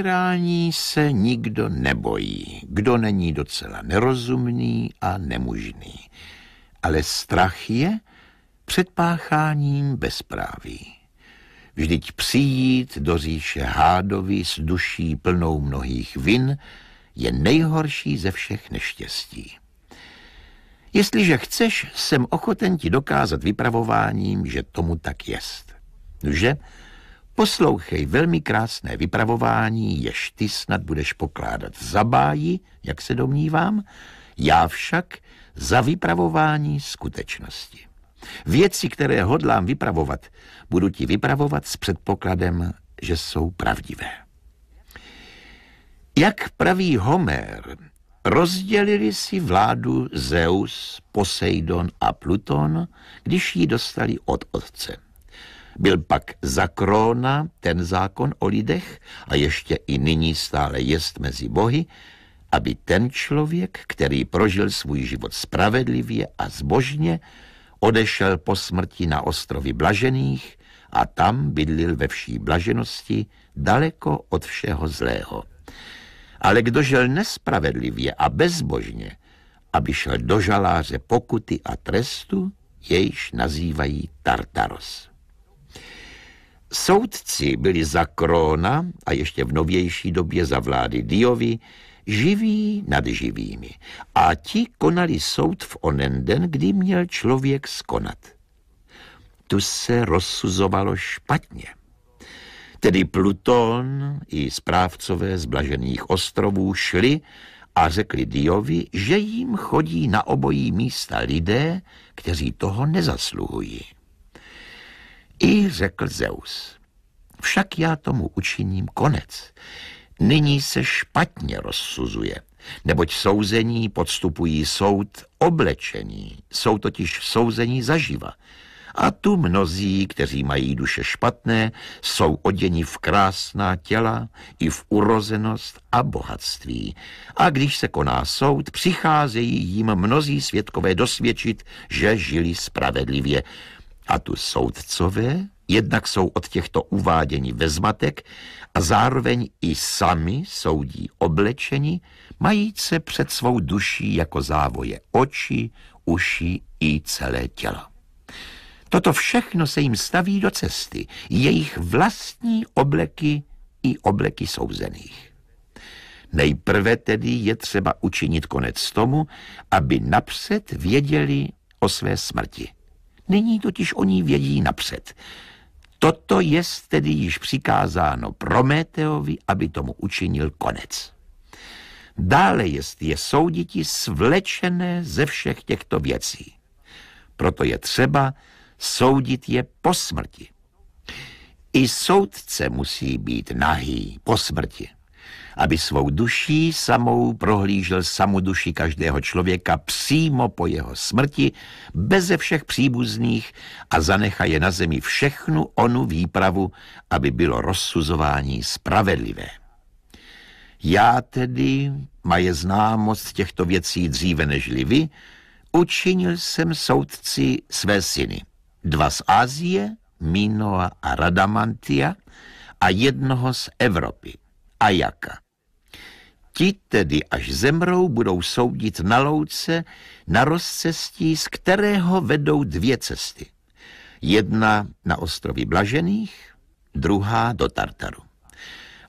umírání se nikdo nebojí, kdo není docela nerozumný a nemužný. Ale strach je před pácháním bezpráví. Vždyť přijít do říše hádovi s duší plnou mnohých vin je nejhorší ze všech neštěstí. Jestliže chceš, jsem ochoten ti dokázat vypravováním, že tomu tak jest. Že? Poslouchej velmi krásné vypravování, jež ty snad budeš pokládat za báji, jak se domnívám, já však za vypravování skutečnosti. Věci, které hodlám vypravovat, budu ti vypravovat s předpokladem, že jsou pravdivé. Jak praví Homer, rozdělili si vládu Zeus, Poseidon a Pluton, když ji dostali od otce. Byl pak zakróna ten zákon o lidech a ještě i nyní stále jest mezi bohy, aby ten člověk, který prožil svůj život spravedlivě a zbožně, odešel po smrti na ostrovy blažených a tam bydlil ve vší blaženosti daleko od všeho zlého. Ale kdo žil nespravedlivě a bezbožně, aby šel do žaláře pokuty a trestu, jejž nazývají Tartaros. Soudci byli za Króna a ještě v novější době za vlády Diovi živí nad živými a ti konali soud v onen den, kdy měl člověk skonat. Tu se rozsuzovalo špatně. Tedy Pluton i správcové z Blažených ostrovů šli a řekli Diovi, že jim chodí na obojí místa lidé, kteří toho nezasluhují. I řekl Zeus, však já tomu učiním konec. Nyní se špatně rozsuzuje, neboť souzení podstupují soud oblečení, jsou totiž souzení zaživa. A tu mnozí, kteří mají duše špatné, jsou oděni v krásná těla, i v urozenost a bohatství. A když se koná soud, přicházejí jim mnozí světkové dosvědčit, že žili spravedlivě. A tu soudcové jednak jsou od těchto uvádění ve zmatek a zároveň i sami soudí oblečení mají se před svou duší jako závoje oči, uši i celé tělo. Toto všechno se jim staví do cesty, jejich vlastní obleky i obleky souzených. Nejprve tedy je třeba učinit konec tomu, aby napřed věděli o své smrti. Nyní totiž oni vědí napřed. Toto je tedy již přikázáno Prometeovi, aby tomu učinil konec. Dále jest je souditi svlečené ze všech těchto věcí. Proto je třeba soudit je po smrti. I soudce musí být nahý po smrti aby svou duší samou prohlížel samu duši každého člověka přímo po jeho smrti, beze všech příbuzných a zanecha je na zemi všechnu onu výpravu, aby bylo rozsuzování spravedlivé. Já tedy, maje známost těchto věcí dříve než vy, učinil jsem soudci své syny. Dva z Ázie, Minoa a Radamantia, a jednoho z Evropy. A jaka. Ti tedy, až zemrou, budou soudit na louce, na rozcestí, z kterého vedou dvě cesty. Jedna na ostrovy Blažených, druhá do Tartaru.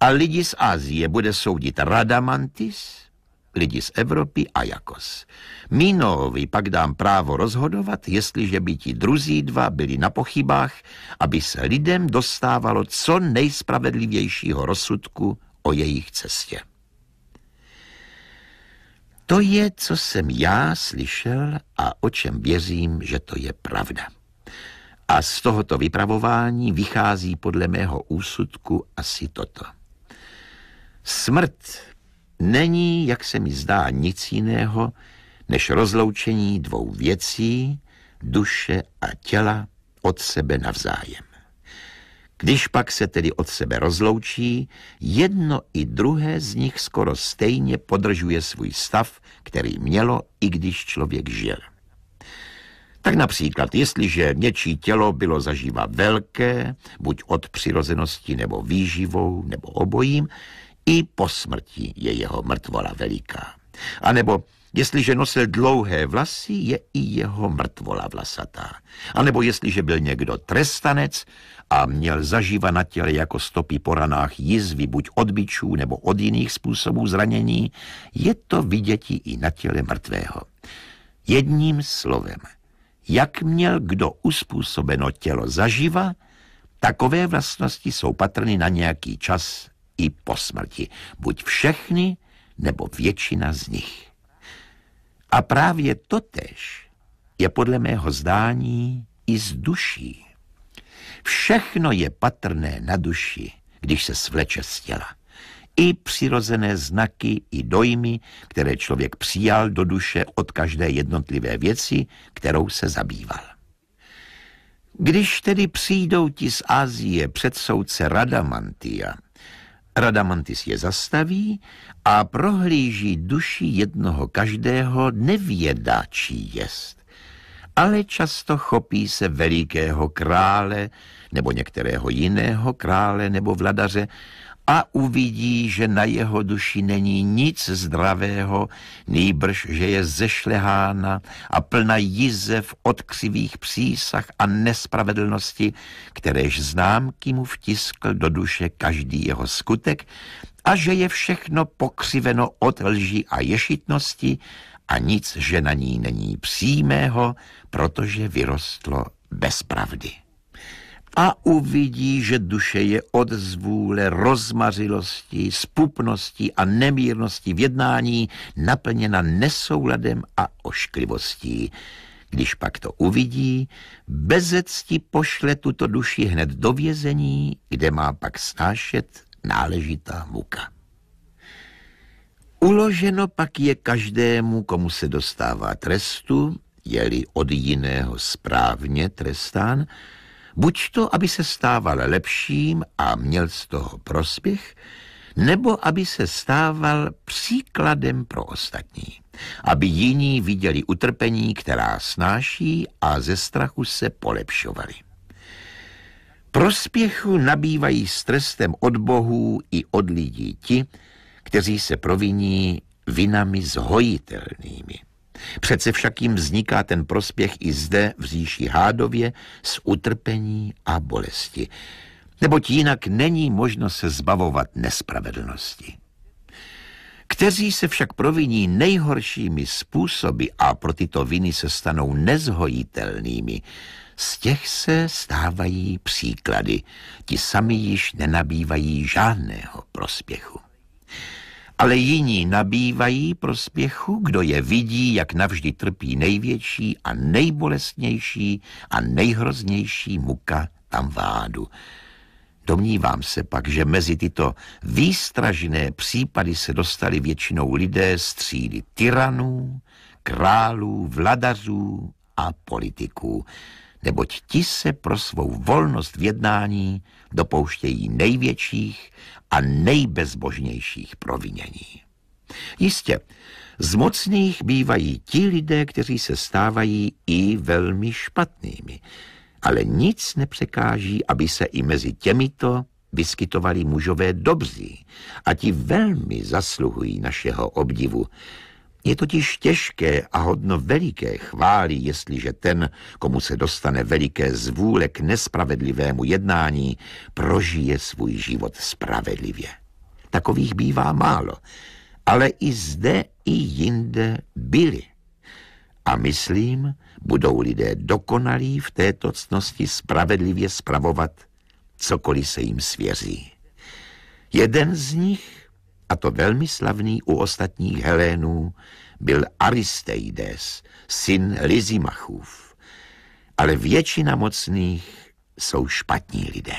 A lidi z Asie bude soudit Radamantis, lidi z Evropy a Jakos. Mínovi pak dám právo rozhodovat, jestliže by ti druzí dva byli na pochybách, aby se lidem dostávalo co nejspravedlivějšího rozsudku o jejich cestě. To je, co jsem já slyšel a o čem věřím, že to je pravda. A z tohoto vypravování vychází podle mého úsudku asi toto. Smrt není, jak se mi zdá, nic jiného, než rozloučení dvou věcí, duše a těla od sebe navzájem. Když pak se tedy od sebe rozloučí, jedno i druhé z nich skoro stejně podržuje svůj stav, který mělo, i když člověk žil. Tak například, jestliže něčí tělo bylo zažíva velké, buď od přirozenosti nebo výživou nebo obojím, i po smrti je jeho mrtvola veliká. A nebo Jestliže nosil dlouhé vlasy, je i jeho mrtvola vlasatá. A nebo jestliže byl někdo trestanec a měl zaživa na těle jako stopy po ranách jizvy buď od bičů nebo od jiných způsobů zranění, je to viděti i na těle mrtvého. Jedním slovem, jak měl kdo uspůsobeno tělo zaživa, takové vlastnosti jsou patrny na nějaký čas i po smrti. Buď všechny, nebo většina z nich. A právě totež je podle mého zdání i z duší. Všechno je patrné na duši, když se svleče z těla. I přirozené znaky, i dojmy, které člověk přijal do duše od každé jednotlivé věci, kterou se zabýval. Když tedy přijdou ti z Ázie před soudce Radamantia Radamantis je zastaví a prohlíží duši jednoho každého nevěda, čí jest. Ale často chopí se velikého krále nebo některého jiného krále nebo vladaře a uvidí, že na jeho duši není nic zdravého, nýbrž, že je zešlehána a plna jizev od křivých přísah a nespravedlnosti, kteréž známky mu vtiskl do duše každý jeho skutek a že je všechno pokřiveno od lži a ješitnosti a nic, že na ní není přímého, protože vyrostlo bez pravdy a uvidí, že duše je od zvůle rozmařilosti, spupnosti a nemírnosti v jednání naplněna nesouladem a ošklivostí. Když pak to uvidí, bezecti pošle tuto duši hned do vězení, kde má pak snášet náležitá muka. Uloženo pak je každému, komu se dostává trestu, je-li od jiného správně trestán, Buď to, aby se stával lepším a měl z toho prospěch, nebo aby se stával příkladem pro ostatní, aby jiní viděli utrpení, která snáší a ze strachu se polepšovali. Prospěchu nabývají s trestem od bohů i od lidí ti, kteří se proviní vinami zhojitelnými. Přece však jim vzniká ten prospěch i zde v říši hádově z utrpení a bolesti, neboť jinak není možno se zbavovat nespravedlnosti. Kteří se však proviní nejhoršími způsoby a pro tyto viny se stanou nezhojitelnými, z těch se stávají příklady, ti sami již nenabývají žádného prospěchu ale jiní nabývají prospěchu, kdo je vidí, jak navždy trpí největší a nejbolestnější a nejhroznější muka tam vádu. Domnívám se pak, že mezi tyto výstražné případy se dostali většinou lidé z třídy tyranů, králů, vladařů a politiků, neboť ti se pro svou volnost v jednání dopouštějí největších a nejbezbožnějších provinění. Jistě, z mocných bývají ti lidé, kteří se stávají i velmi špatnými, ale nic nepřekáží, aby se i mezi těmito vyskytovali mužové dobří a ti velmi zasluhují našeho obdivu, je totiž těžké a hodno veliké chvály, jestliže ten, komu se dostane veliké zvůle k nespravedlivému jednání, prožije svůj život spravedlivě. Takových bývá málo, ale i zde i jinde byli. A myslím, budou lidé dokonalí v této ctnosti spravedlivě spravovat, cokoliv se jim svěří. Jeden z nich a to velmi slavný u ostatních Helénů, byl Aristeides, syn Lizimachův. Ale většina mocných jsou špatní lidé.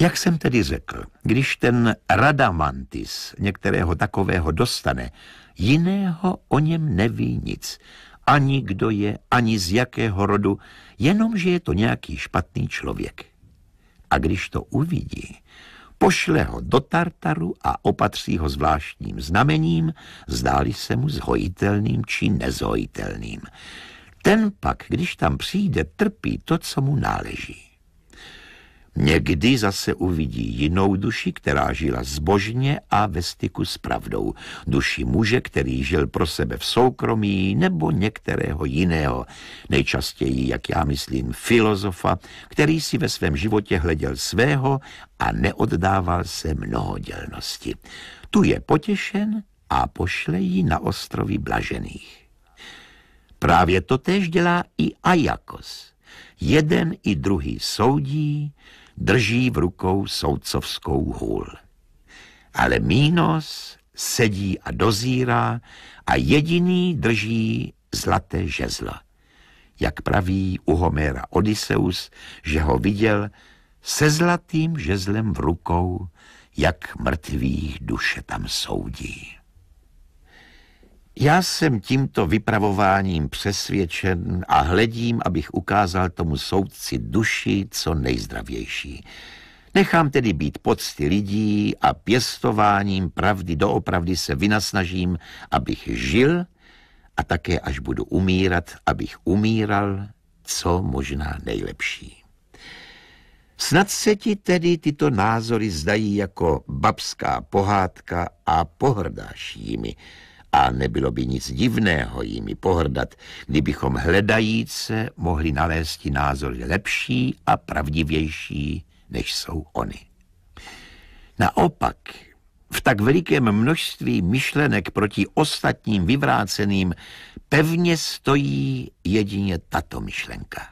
Jak jsem tedy řekl, když ten Radamantis některého takového dostane, jiného o něm neví nic. Ani kdo je, ani z jakého rodu, jenom že je to nějaký špatný člověk. A když to uvidí, pošle ho do Tartaru a opatří ho zvláštním znamením, zdáli se mu zhojitelným či nezhojitelným. Ten pak, když tam přijde, trpí to, co mu náleží. Někdy zase uvidí jinou duši, která žila zbožně a ve styku s pravdou. Duši muže, který žil pro sebe v soukromí nebo některého jiného, nejčastěji, jak já myslím, filozofa, který si ve svém životě hleděl svého a neoddával se mnohodělnosti. Tu je potěšen a pošle ji na ostrovy blažených. Právě to tež dělá i Ajakos Jeden i druhý soudí, drží v rukou soudcovskou hůl. Ale Mínos sedí a dozírá a jediný drží zlaté žezlo. Jak praví u Homéra Odysseus, že ho viděl se zlatým žezlem v rukou, jak mrtvých duše tam soudí. Já jsem tímto vypravováním přesvědčen a hledím, abych ukázal tomu soudci duši co nejzdravější. Nechám tedy být pocty lidí a pěstováním pravdy doopravdy se vynasnažím, abych žil a také až budu umírat, abych umíral co možná nejlepší. Snad se ti tedy tyto názory zdají jako babská pohádka a pohrdáš jimi, a nebylo by nic divného jimi pohrdat, kdybychom hledajíce mohli nalézt názory lepší a pravdivější, než jsou oni. Naopak, v tak velikém množství myšlenek proti ostatním vyvráceným pevně stojí jedině tato myšlenka.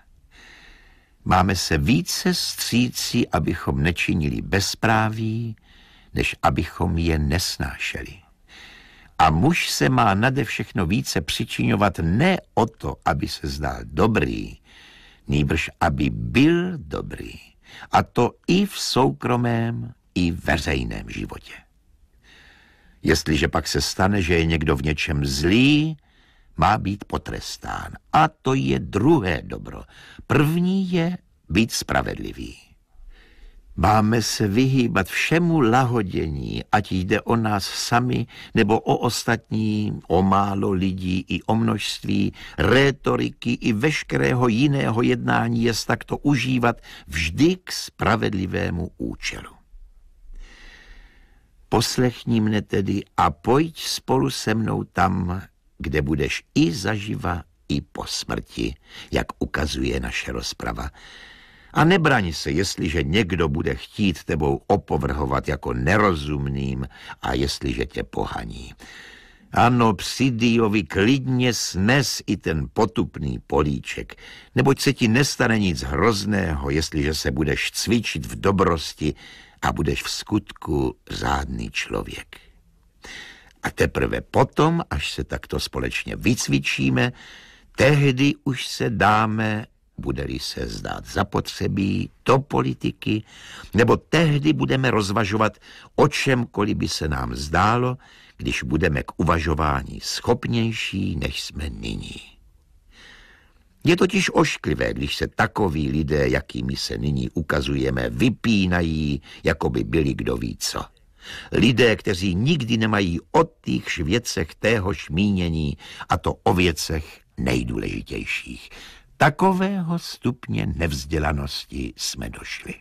Máme se více stříci, abychom nečinili bezpráví, než abychom je nesnášeli. A muž se má nade všechno více přičiňovat ne o to, aby se zdal dobrý, nýbrž aby byl dobrý. A to i v soukromém, i veřejném životě. Jestliže pak se stane, že je někdo v něčem zlý, má být potrestán. A to je druhé dobro. První je být spravedlivý. Máme se vyhýbat všemu lahodění, ať jde o nás sami nebo o ostatní, o málo lidí i o množství, rétoriky i veškerého jiného jednání jest takto užívat vždy k spravedlivému účelu. Poslechni mne tedy a pojď spolu se mnou tam, kde budeš i zaživa, i po smrti, jak ukazuje naše rozprava. A nebraň se, jestliže někdo bude chtít tebou opovrhovat jako nerozumným a jestliže tě pohaní. Ano, Psidiovi klidně snes i ten potupný políček, neboť se ti nestane nic hrozného, jestliže se budeš cvičit v dobrosti a budeš v skutku řádný člověk. A teprve potom, až se takto společně vycvičíme, tehdy už se dáme bude-li se zdát zapotřebí, do politiky, nebo tehdy budeme rozvažovat o čemkoliv by se nám zdálo, když budeme k uvažování schopnější, než jsme nyní. Je totiž ošklivé, když se takoví lidé, jakými se nyní ukazujeme, vypínají, jako by byli kdo ví co. Lidé, kteří nikdy nemají o týchž věcech téhož mínění, a to o věcech nejdůležitějších. Takového stupně nevzdělanosti jsme došli.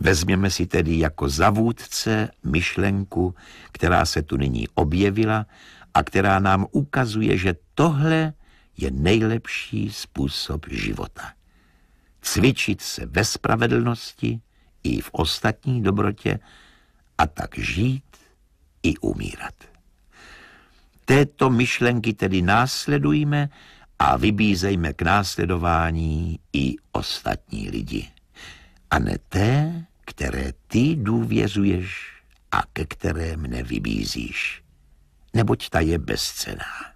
Vezměme si tedy jako zavůdce myšlenku, která se tu nyní objevila a která nám ukazuje, že tohle je nejlepší způsob života. Cvičit se ve spravedlnosti i v ostatní dobrotě a tak žít i umírat. Této myšlenky tedy následujme, a vybízejme k následování i ostatní lidi. A ne té, které ty důvěřuješ a ke které mne vybízíš, neboť ta je bezcená.